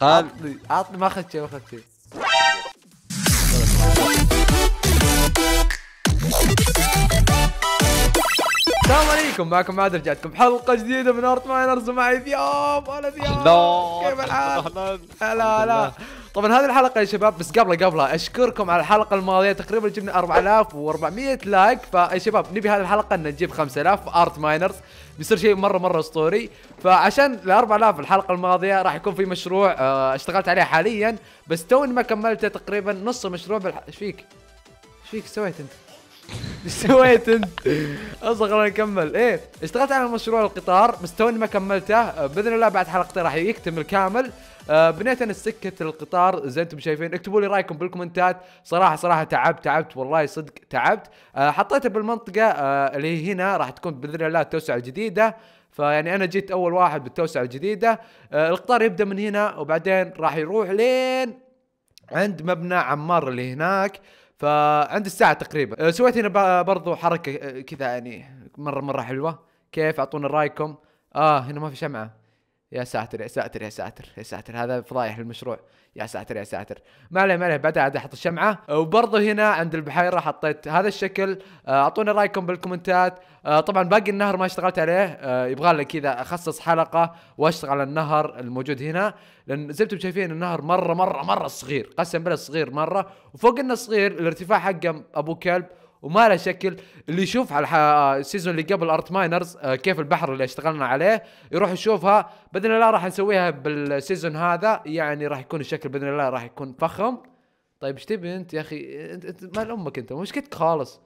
قال عطني ما اخذت شيء ما اخذت شيء السلام عليكم معكم عاد رجعتكم حلقه جديده من ارت ماينرز ومعي ثياب هلا ثياب كيف الحال؟ هلا هلا طبعا هذه الحلقه يا شباب بس قبل قبلها اشكركم على الحلقه الماضيه تقريبا جبنا 4400 لايك فيا شباب نبي هذه الحلقه ان نجيب 5000 ارت ماينرز بيصير شيء مره مره اسطوري فعشان ال 4000 الحلقه الماضيه راح يكون في مشروع آه، اشتغلت عليه حاليا بس توني ما كملته تقريبا نص المشروع بالح... ايش فيك؟ ايش فيك سويت انت؟ ايش سويت انت؟ اصلا خلينا نكمل ايه اشتغلت على مشروع القطار توني ما كملته آه، باذن الله بعد حلقتين راح يكتمل كامل آه بنيت انا سكه القطار زي انتم شايفين اكتبوا لي رايكم بالكومنتات صراحه صراحه تعبت تعبت والله صدق تعبت آه حطيته بالمنطقه آه اللي هي هنا راح تكون باذن الله التوسعه الجديده فيعني انا جيت اول واحد بالتوسعه الجديده آه، القطار يبدا من هنا وبعدين راح يروح لين عند مبنى عمار اللي هناك فعند الساعه تقريبا أه، سويت هنا برضو حركه أه، كذا يعني مره مره حلوه كيف اعطونا رايكم اه هنا ما في شمعه يا ساتر يا ساتر يا ساتر يا ساتر هذا فضايح المشروع يا ساتر يا ساتر ما عليه ما عليه بعدها عاد احط الشمعه وبرضه هنا عند البحيره حطيت هذا الشكل آه، اعطوني رايكم بالكومنتات آه، طبعا باقي النهر ما اشتغلت عليه آه، يبغى لي كذا اخصص حلقه واشتغل على النهر الموجود هنا لان زي ما انتم شايفين النهر مره مره مره صغير قسم بالله صغير مره وفوق انه صغير الارتفاع حقه ابو كلب وما له شكل اللي يشوف على آه، السيزون اللي قبل ارت آه، ماينرز كيف البحر اللي اشتغلنا عليه يروح يشوفها باذن الله راح نسويها بالسيزون هذا يعني راح يكون الشكل باذن الله راح يكون فخم طيب ايش تبي انت يا اخي انت, انت مال امك انت مشكلتك خالص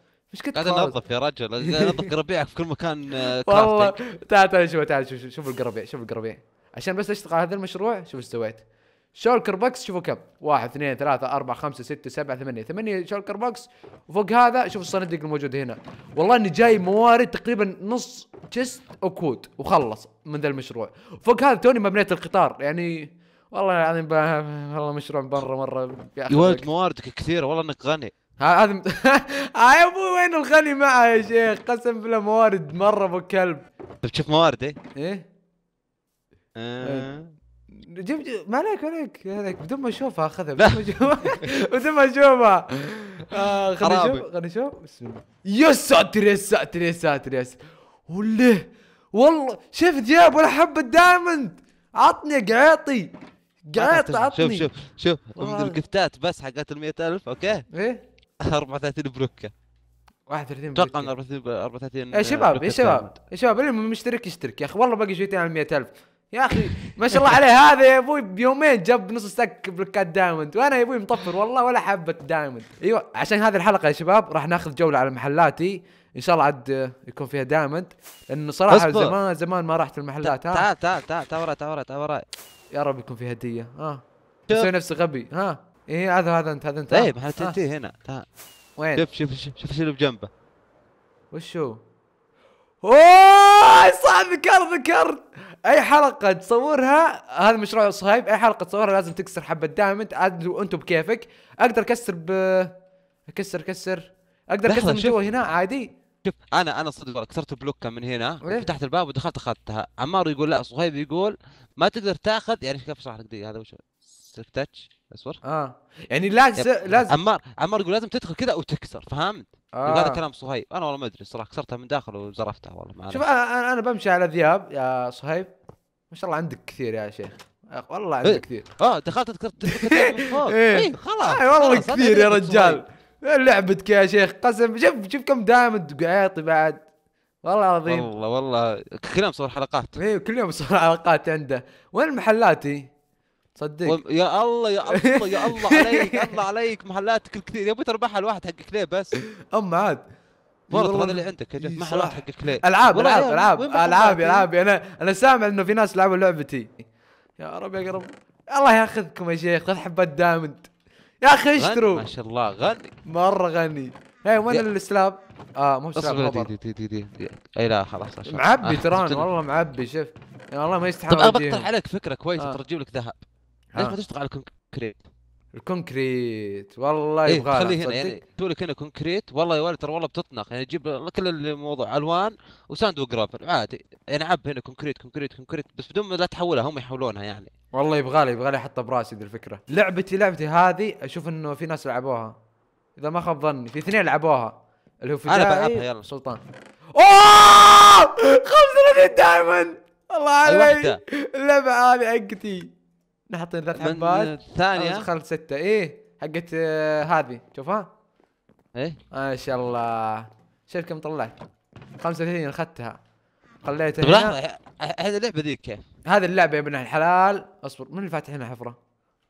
كنت قاعد انظف يا رجل انظف قربيعك في كل مكان آه، والله تعال تعال شوف تعال شوف شوف القربيع شوف القربيع عشان بس اشتغل على هذا المشروع شوف ايش سويت شولكر بوكس شوفوا كم واحد اثنين ثلاثة أربعة خمسة ستة سبعة ثمانية ثمانية شولكر بوكس وفوق هذا شوف الصناديق الموجودة هنا والله إني جاي موارد تقريبا نص تشست وكود وخلص من ذا المشروع فوق هذا توني ما بنيت القطار يعني والله العظيم والله مشروع مرة مرة يا ولد مواردك كثيرة والله إنك غني هذا آه، يا ابوي وين الغني معه يا شيخ قسم بالله موارد مرة ابو كلب طيب، تشوف شوف موارد ايه؟ ايه؟ جيب جيب ما عليك عليك عليك بدون ما اشوفها اخذها بدون ما اشوفها بدون ما اشوفها خليني آه، اشوف نشوف خلينا نشوف بسم الله يا ساتر يا ساتر يا ساتر يا ساتر والله شفت جاب ولا حبه دايموند عطني قعيطي قعيط عطني شوف شوف شوف من الجفتات بس حقت ال 100000 اوكي؟ ايه 34 بروكه 31 اتوقع 34 34 يا شباب يا إيه، شباب يا شباب اللي مشترك يشترك يا اخي والله باقي شويتين على 100000 يا اخي ما شاء الله عليه هذا يا ابوي بيومين جاب نص سك بلوكات دايموند وانا يا ابوي مطفر والله ولا حبه دايموند ايوه عشان هذه الحلقه يا شباب راح ناخذ جوله على محلاتي ان شاء الله عاد يكون فيها دايموند لانه صراحه أصبر. زمان زمان ما رحت المحلات ها تعال تعال تعال تعال وراي تعال وراي تعال يا رب يكون في هديه ها تسوي نفسي غبي ها ايه هذا هذا انت هذا انت طيب حتنتهي هنا وين شوف شوف شوف شوف اللي بجنبه وشو؟ اوه صاحبي كرد ذكرت اي حلقه تصورها هذا مشروع صهيب اي حلقه تصورها لازم تكسر حبه دايموند عاد انتم بكيفك اقدر اكسر ب اكسر اكسر اقدر اكسر من جوا هنا عادي شوف انا انا صدق كسرت بلوكه من هنا إيه. فتحت الباب ودخلت اخذتها عمار يقول لا صهيب يقول ما تقدر تاخذ يعني كيف اشرح لك هذا وش سيلف تاتش اصبر اه يعني لازم لازم عمار عمار يقول لازم تدخل كذا وتكسر فهمت آه. هذا كلام صهيب انا والله ما ادري الصراحه كسرتها من داخل وزرفتها والله ما شوف انا انا بمشي على ذياب يا صهيب ما شاء الله عندك كثير يا شيخ والله إيه. عندك كثير اه دخلت فوق اي إيه، خلاص اي آه، والله كثير يا رجال إيه، لعبتك يا شيخ قسم شوف شوف كم دايموند قعيطي بعد والله العظيم والله والله كل يوم صور حلقات اي كل يوم صور حلقات عنده وين محلاتي؟ صدق يا الله يا الله يا الله عليك الله عليك محلاتك الكثير يا ابوي تربحها الواحد حق ليه بس ام عاد والله هذا اللي عندك يا محلات حق ليه العاب العاب العاب العاب العاب انا انا سامع انه في ناس لعبوا لعبتي يا رب يا رب الله ياخذكم يا شيخ خذ حبات دايموند يا اخي اشتروا ما شاء الله غني مره غني هي وين السلاب؟ اه مو سلاب دي دي دي دي دي اي لا خلاص معبي آه، تران والله معبي شوف يعني والله ما يستحق طب انا بقترح عليك فكره كويسه آه. ترى تجيب لك ذهب ليش ما تشتغل على الكونكريت؟ الكونكريت والله إيه يبغى خليه هنا يعني تقول لك هنا كونكريت والله يا ولد ترى والله بتطنخ يعني تجيب كل الموضوع الوان وساند وجرافر عادي يعني عب هنا كونكريت كونكريت كونكريت بس بدون ما لا تحولها هم يحولونها يعني والله يبغى لي يبغى لي احطها براسي ذي الفكره لعبتي لعبتي هذه اشوف انه في ناس لعبوها اذا ما خاب ظني في اثنين لعبوها اللي هو في انا بلعبها يلا سلطان اوه 35 دايموند الله علي اللعبه هذه حقتي حاطين ثلاث حبات ثانية دخلت ستة ايه حقت آه، هذه شوفها ايه ما آه شاء الله شوف كم طلعت 35 اخذتها خليتها طيب لحظة هذه اللعبة ذيك كيف؟ هذه اللعبة يا ابن الحلال اصبر من اللي فاتح هنا حفرة؟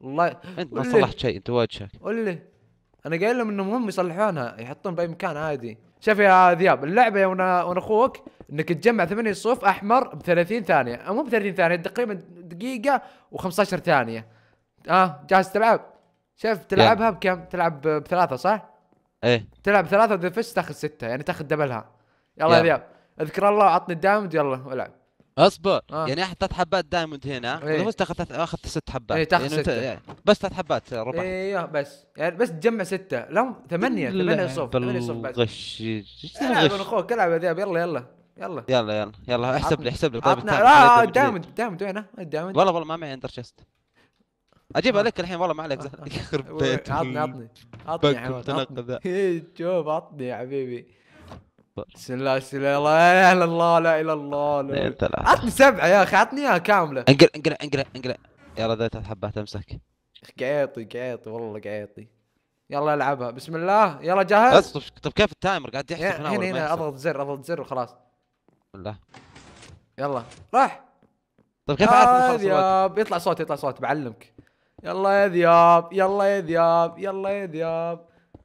والله انت ما صلحت شيء انت وجهك قول لي انا قايل لهم انه مهم يصلحونها يحطون باي مكان عادي شوف يا ذياب اللعبه يا وانا اخوك انك تجمع ثمانية صوف احمر ب 30 ثانيه مو ب 30 ثانيه تقريبا دقيقه و15 ثانيه اه جاهز تلعب شوف تلعبها بكم تلعب بثلاثه صح ايه تلعب ثلاثه فزت تاخذ سته يعني تاخذ دبلها يلا يا ذياب اذكر الله وعطني الدامج يلا العب اصبر آه. يعني احد ثلاث حبات دايموند هنا إيه؟ فزت اخذت اخذت ست حبات ايه تاخذ يعني ستة يعني بس ثلاث حبات ربع ايوه بس يعني بس تجمع ستة لا ثمانية ثمانية صفر ثمانية صفر بس غش العب انا اخوك العب يا ذياب يلا يلا يلا يلا يلا يلا احسب لي احسب لي طيب لا آه، آه، دايموند دايموند وين دايموند والله والله ما معي اندر شست اجيبها آه. لك الحين والله ما عليك زحمه يخرب بيتك عطني عطني عطني يا حبيبي شوف عطني يا حبيبي الله لا اله الا الله لا اله الا الله عطني سبعة يا اخي عطني اياها كاملة انقلع انقلع انقلع انقلع يلا ذا ثلاث حبات امسك قعيطي قعيطي والله قعيطي يلا العبها بسم الله يلا جاهز طب كيف التايمر قاعد يحسب هنا هنا هنا اضغط زر اضغط زر وخلاص بالله يلا راح طيب كيف يا ذياب يطلع صوت يطلع صوت بعلمك يلا يا ذياب يلا يا ذياب يلا يا ذياب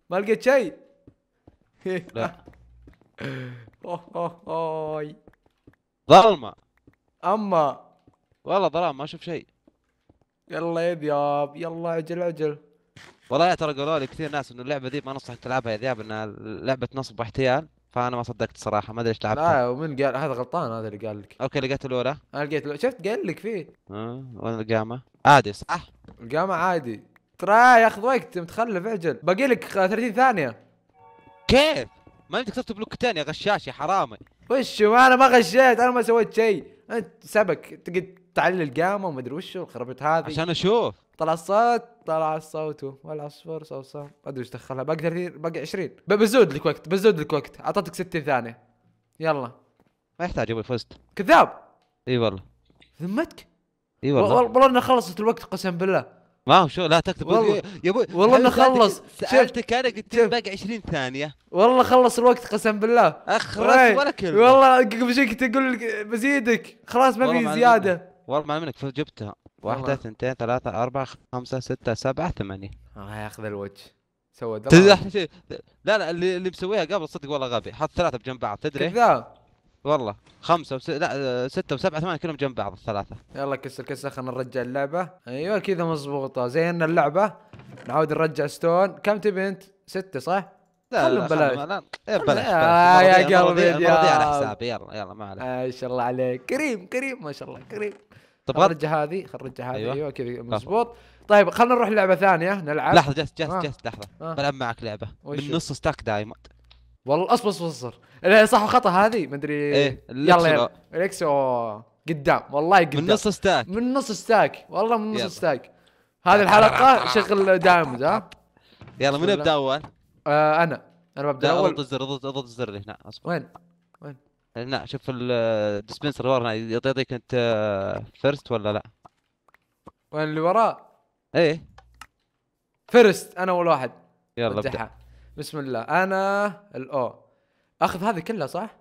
ما لقيت شيء لا اوهوهوي ظلمه اما والله ظلام ما اشوف شيء يلا يا ذياب يلا عجل عجل والله ترى قالوا لي كثير ناس انه اللعبه ذي ما نصحك تلعبها يا ذياب انها لعبه نصب واحتيال فانا ما صدقت صراحه ما ادري ايش لعبتها لا ومن قال هذا غلطان هذا اللي قال لك اوكي لقيت الاولى انا لقيت الأولى. شفت قال لك فيه اه وين القامه عادي صح القامه عادي ترى ياخذ وقت متخلف اعجل باقي لك 30 ثانيه كيف ما انت تكتب بلوكتين يا غشاش يا حرامي وشو انا ما غشيت انا ما سويت شيء انت سبك تقعد تعلي القامه وما ادري وشو الخرابيط هذه عشان اشوف طلع الصوت طلع الصوت والعصفور صوصه ما ادري ايش دخلها باقي 30 باقي 20 بزود لك وقت بزود لك وقت اعطيتك 60 ثانيه يلا ما يحتاج ابو فزت كذاب اي والله ذمتك اي والله والله انها خلصت الوقت قسم بالله ما هو شو لا تكتب والله يا ابوي والله انه خلص سالتك انا قلت باقي 20 ثانيه والله خلص الوقت قسم بالله اخرس ولا كلمه والله قبل شوي كنت اقول بزيدك خلاص ما في زياده والله ما منك جبتها واحدة اثنتين ثلاثة أربعة خمسة ستة سبعة ثمانية الله ياخذ الوجه سوى لا لا اللي, اللي مسويها قبل صدق والله غبي حط ثلاثة بجنب بعض تدري كذاب والله خمسة وس... لا ستة وسبعة ثمانية كلهم جنب بعض الثلاثة يلا كسر كسر خلينا نرجع اللعبة ايوه كذا مضبوطة زين اللعبة نعود نرجع ستون كم تبي انت؟ ستة صح؟ لا لا بلاش لا بلاش إيه، آه، يا قلبي يا على حسابي يلا يلا ما عليك ما آه، شاء الله عليك كريم كريم ما شاء الله كريم طب نرجع هذه خلينا نرجع هذه ايوه, أيوة كذا مضبوط طيب خلينا نروح لعبه ثانيه نلعب لحظه جست جست آه. جست لحظه آه. بلعب معك لعبه من نص ستاك دايموند والله اصبر اصبر إيه، اصبر صح وخطا هذه مدري ايه يلا يلا او قدام والله قدام من نص ستاك من نص ستاك والله من نص يلا. ستاك هذه الحلقه شغل دايموند ها يلا من ابدا اول؟ آه انا انا ببدا اول اضغط الزر اضغط الزر اللي هنا اصبر وين؟ وين؟ هنا شوف الديسبنسر ورا يعطيك انت فيرست آه، ولا لا؟ وين اللي وراه؟ ايه فيرست انا اول واحد يلا ابدا بسم الله انا الاو اخذ هذه كلها صح؟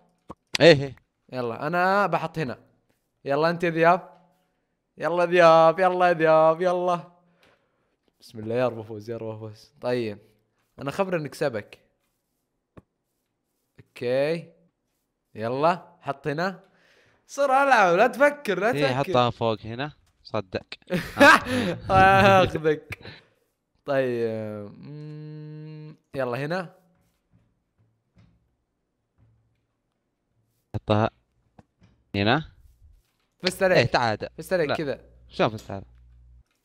ايه ايه يلا انا بحط هنا يلا انت يا ذياب يلا ذياب يلا ذياب يلا بسم الله يا رب افوز يا رب افوز طيب انا خبر انك سبك اوكي يلا حط هنا صر العب لا تفكر لا تفكر إيه حطها فوق هنا صدق آه، اخذك طيب يلا هنا حطها هنا فزت عليك ايه تعادل فزت عليك كذا شلون فزت عليك؟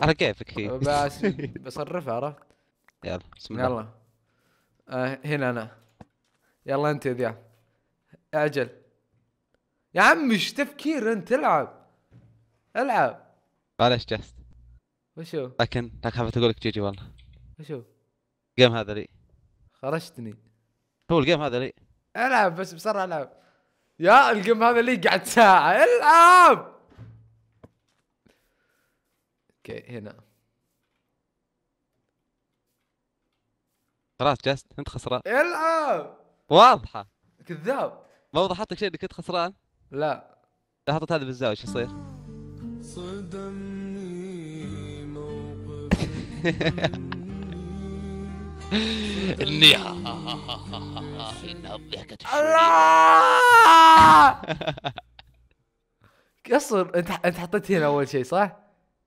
على كيفك هي أه، بس بصرفها عرفت؟ يلا بسم الله يلا آه هنا انا يلا انت يا ذياب اعجل يا عمي ايش تفكير انت العب العب بلاش جست وشو؟ لكن لكن خفت اقول لك جيجي والله وشو؟ الجيم هذا لي خرجتني هو الجيم هذا لي العب بس بسرعه العب يا الجيم هذا لي قعد ساعه العب اوكي هنا خلاص جاست انت خسران العب واضحه كذاب ما وضحت لك شيء انك كنت خسران لا لو حطيت هذا بالزاويه ايش يصير؟ صدمني قصر انت انت حطيت هنا اول شيء صح؟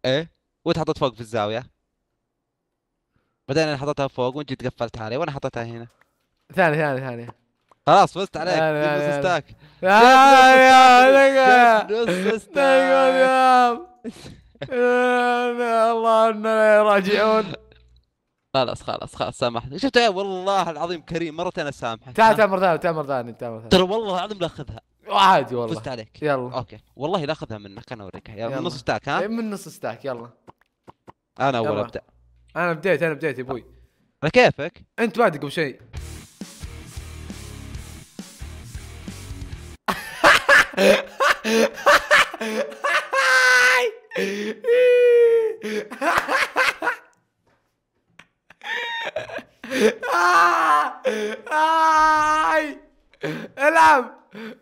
ايه وانت حطيت فوق في الزاوية بعدين انا حطيتها فوق وانت قفلتها علي وانا حطيتها هنا ثاني ثاني ثاني خلاص فزت عليك نص ستاك نص ستاك آه، الله اننا لا يراجعون خلاص خلاص خلاص سامحني شفت والله العظيم كريم مرة انا سامحك تعال تعال مرة ثانية تعال مرة ثانية تعال مرة ثانية ترى والله العظيم لا اخذها عادي والله فزت عليك يلا اوكي والله لا اخذها منك انا اوريك يلا من نص ستاك ها إيه، من نص ستاك يلا انا اول ابدا انا بديت انا بديت يا ابوي على كيفك انت بادئ قبل شيء آي العب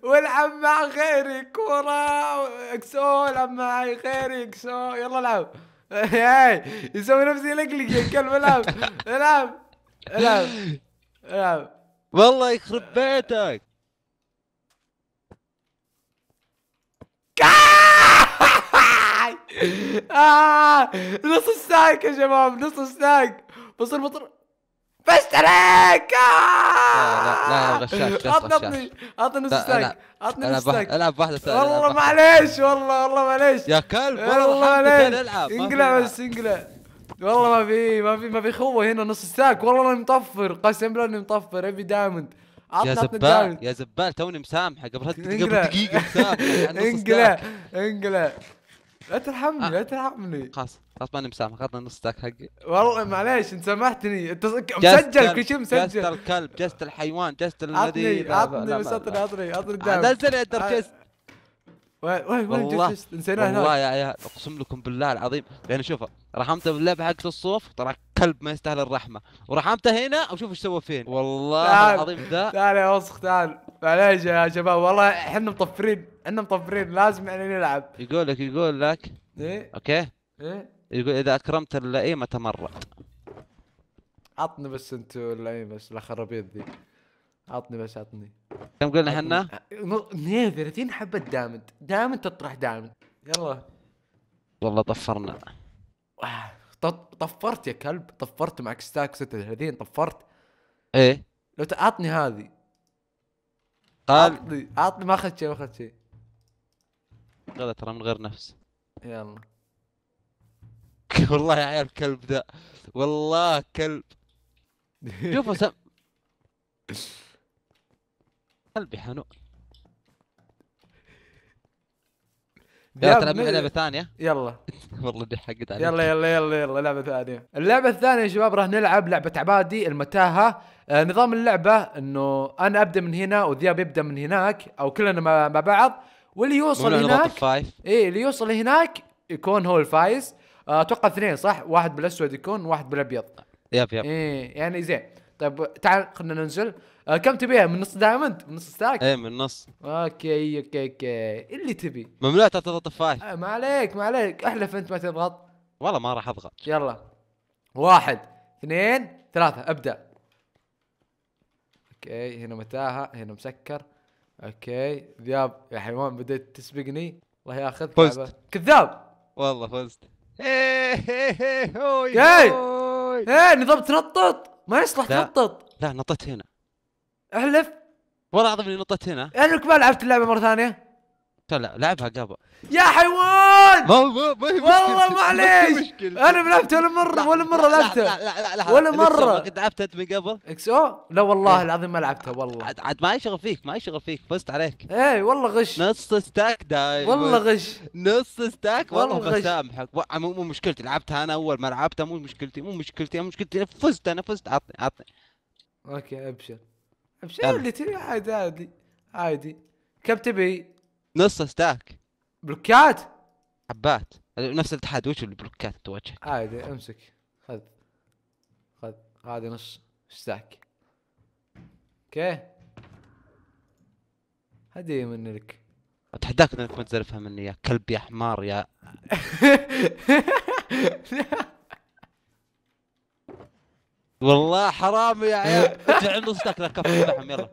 والعب مع غيري كورة اكسو العب مع غيري اكسو يلا العب هاي يسوي نفسي لقلق يا كلب العب العب العب العب والله يخرب بيتك آه! نص ستاك يا شباب نص ستاك بصير بطر تريك آه! لا لا غشاش عطني عطني نص ستاك عطني نص ستاك العب واحده ثانيه والله معليش والله والله معليش يا كلب والله معليش انقلع بس انقلع والله ما في ما في ما في خوه هنا نص ستاك والله انا مطفر قسم بالله اني مطفر ابي دايموند يا زبال يا زبال توني مسامحه قبل قبل دقيقه مسامحه انقلع انقلع لا ترحمني آه. لا ترحمني خلاص خلاص ماني مسامح خذنا نص ذاك حقي والله معليش انت سامحتني انت مسجل كل شيء مسجل جست الكلب جست الحيوان جست الذي عطني عطني بس عطني عطني عطني آه، نزل يا آه. جست وين وين والله نسيناه هناك والله يا عيال اقسم لكم بالله العظيم يعني شوف رحمته بالله بحق الصوف ترى كلب ما يستاهل الرحمه ورحمته هنا وشوف ايش سوى فين والله العظيم ذا تعال يا وسخ تعال معليش يا شباب والله احنا مطفرين احنا مطفرين لازم يعني نلعب يقول لك يقول لك ايه اوكي ايه يقول اذا اكرمت اللئيمه تمرد عطني بس انت اللئيمه بس الخرابيط ذي عطني بس عطني كم قلنا احنا؟ 32 حبه دامد دامد تطرح دامد يلا والله طفرنا طفرت يا كلب طفرت معك ستاك 36 طفرت ايه لو تعطني هذه قال عطني عطني ما اخذت شيء ما اخذت شيء غدا ترى من غير نفس يلا والله يا عيال كلب ذا والله كلب شوفوا سم قلبي حنون يلا تلعب معي لعبه ثانيه يلا والله دي حقت عليك يلا يلا يلا يلا لعبه ثانيه اللعبه الثانيه يا شباب راح نلعب لعبه عبادي المتاهه آه نظام اللعبه انه انا ابدا من هنا وذياب يبدا من هناك او كلنا مع بعض واللي يوصل هناك اي اللي يوصل هناك يكون هو الفايز آه، اتوقع آه اثنين صح واحد بالاسود يكون واحد بالابيض يب يب ايه يعني زين طيب تعال خلينا ننزل آه كم تبيها من نص دايموند من نص ستاك ايه من نص اوكي اوكي اوكي اللي تبي ممنوع تضغط فاي آه ما عليك ما عليك احلف انت ما تضغط والله ما راح اضغط يلا واحد اثنين ثلاثة ابدا اوكي هنا متاهة هنا مسكر اوكي ذياب يا حيوان بديت تسبقني الله ياخذ فزت كذاب والله فزت ايه نظام تنطط ما يصلح تنطط لا نطت هنا احلف والله العظيم اني نطيت هنا لانك ما لعبت اللعبه مره ثانيه لا لعبها قبل يا حيوان ما ما ما هي والله معليش انا لعبته ولا مره ولا مره لعبته لا لا لا ولا مره كنت لعبتها انت من قبل اكس او لا والله إيه. العظيم ما لعبتها والله عاد عاد ما يشغل فيك ما يشغل فيك فزت عليك اي والله غش نص ستاك دايم والله غش نص ستاك والله بسامحك مو مو مشكلتي لعبتها انا اول ما لعبتها مو مشكلتي مو مشكلتي مو مشكلتي فزت انا فزت عطني عطني اوكي ابشر امشي اللي تبي عادي عادي عادي كم تبي؟ نص ستاك بلوكات حبات نفس الاتحاد وش البلوكات وجهك عادي امسك خذ خذ هذه نص ستاك اوكي هدية من لك اتحداك انك ما تزرفها مني يا كلب يا حمار يا والله حرام يا عيال ادفع نص تاكل كف معهم يلا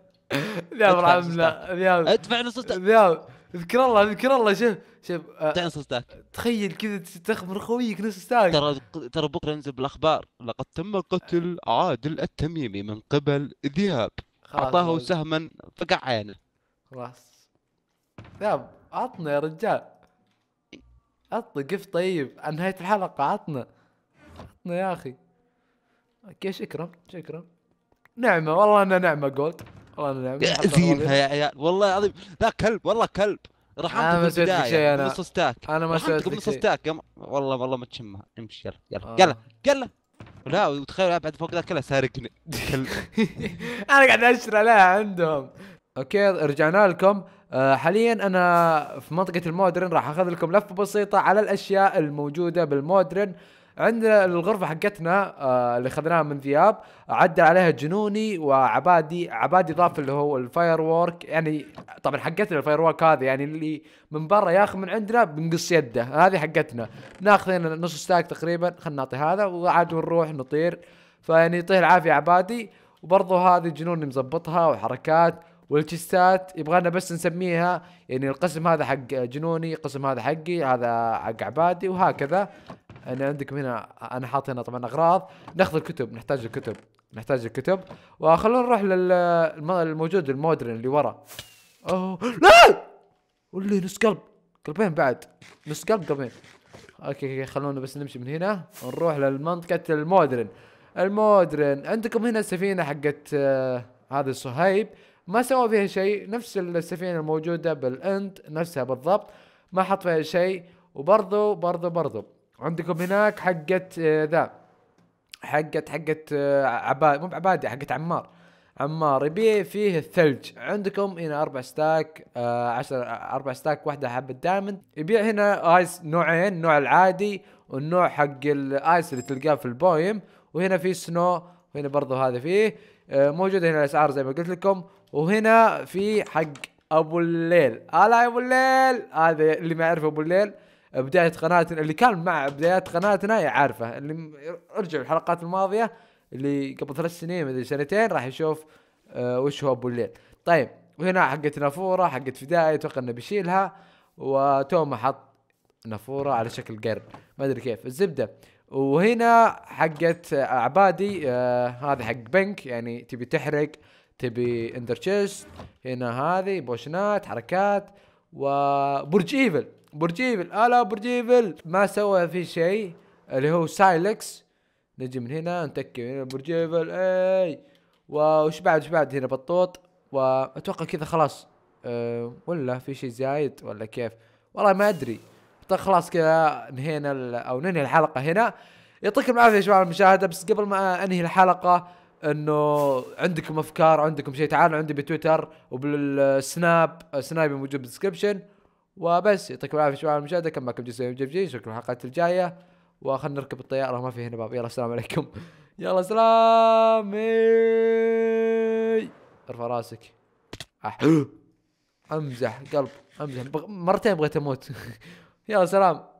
ذياب رحمنا ذياب ادفع نص ذياب اذكر الله اذكر الله شوف شوف آه، ادفع نص تاك تخيل كذا تخبر خويك نص تاك ترى ترى بكره ينزل بالاخبار لقد تم قتل عادل التميمي من قبل ذياب اعطاه سهما فقع عينه خلاص ذياب عطنا يا رجال عطنا قف طيب عن نهايه الحلقه عطنا عطنا يا اخي اوكي شكرا شكرا نعمه والله انها نعمه جولد والله انها نعمه زينها يا عيال والله العظيم ذا كلب والله كلب رحمته في البدايه انا نص ستاك انا ما سويت لك نص ستاك والله والله ما تشمها امشي يلا يلا يلا آه. يلا لا وتخيل بعد فوق ذا كله سارقني انا قاعد اشتري لها عندهم اوكي رجعنا لكم آه، حاليا انا في منطقه المودرن راح اخذ لكم لفه بسيطه على الاشياء الموجوده بالمودرن عندنا الغرفه حقتنا آه، اللي اخذناها من ذياب عدى عليها جنوني وعبادي عبادي ضاف اللي هو الفاير وورك يعني طبعا حقتنا الفاير وورك هذه يعني اللي من برا ياخذ من عندنا بنقص يده هذه حقتنا ناخذ نص ستاك تقريبا خلينا نعطي هذا وعاد نروح نطير فيعني يطير العافيه عبادي وبرضه هذه جنوني مزبطها وحركات والتشستات يبغانا بس نسميها يعني القسم هذا حق جنوني القسم هذا حقي هذا حق عبادي وهكذا يعني عندكم هنا انا حاط هنا طبعا اغراض ناخذ الكتب نحتاج الكتب نحتاج الكتب وخلونا نروح للموجود المودرن اللي ورا اوه لا واللي نص قلب قلبين بعد نص قلب قلبين اوكي اوكي خلونا بس نمشي من هنا ونروح للمنطقة المودرن المودرن عندكم هنا السفينة حقت آه هذا صهيب ما سوى فيها شيء نفس السفينة الموجودة بالأند نفسها بالضبط ما حط فيها شيء وبرضو برضو برضو عندكم هناك حقت آه، ذا حقت حقت آه، عباد مو بعبادي حقت عمار عمار يبيع فيه الثلج عندكم هنا اربع ستاك آه، عشر اربع ستاك واحده حبه دايموند يبيع هنا ايس نوعين النوع العادي والنوع حق الايس اللي تلقاه في البويم وهنا في سنو وهنا برضه هذا فيه موجود موجوده هنا الاسعار زي ما قلت لكم وهنا في حق ابو الليل هلا يا ابو الليل هذا اللي ما يعرف ابو الليل بدايه قناتنا اللي كان مع بدايات قناتنا يعرفه اللي ارجع الحلقات الماضيه اللي قبل ثلاث سنين مدري سنتين راح يشوف آه وش هو ابو الليل طيب وهنا حقت نافوره حقت فداية اتوقع انه بيشيلها وتوما حط نافوره على شكل قرن ما ادري كيف الزبده وهنا حقت عبادي آه هذا حق بنك يعني تبي تحرق تبي اندر تشيست هنا هذه بوشنات حركات وبرج ايفل برج ايفل الا برج ايفل ما سوى في شيء اللي هو سايلكس نجي من هنا نتكي هنا برج ايفل اي وش بعد وش بعد هنا بطوط واتوقع كذا خلاص أه ولا في شيء زايد ولا كيف والله ما ادري طيب خلاص كذا انهينا او ننهي الحلقه هنا يعطيكم العافيه يا شباب المشاهده بس قبل ما انهي الحلقه انه عندكم افكار عندكم شيء تعالوا عندي بتويتر وبالسناب سنايبي موجود بالدسكربشن وبس يعطيكم العافيه شباب على المشاهده كان معكم جسم جي نشوفكم الحلقات الجايه وخلنا نركب الطياره ما في هنا باب يلا السلام عليكم يلا سلام ارفع راسك آه. امزح قلب امزح مرتين بغيت اموت يلا سلام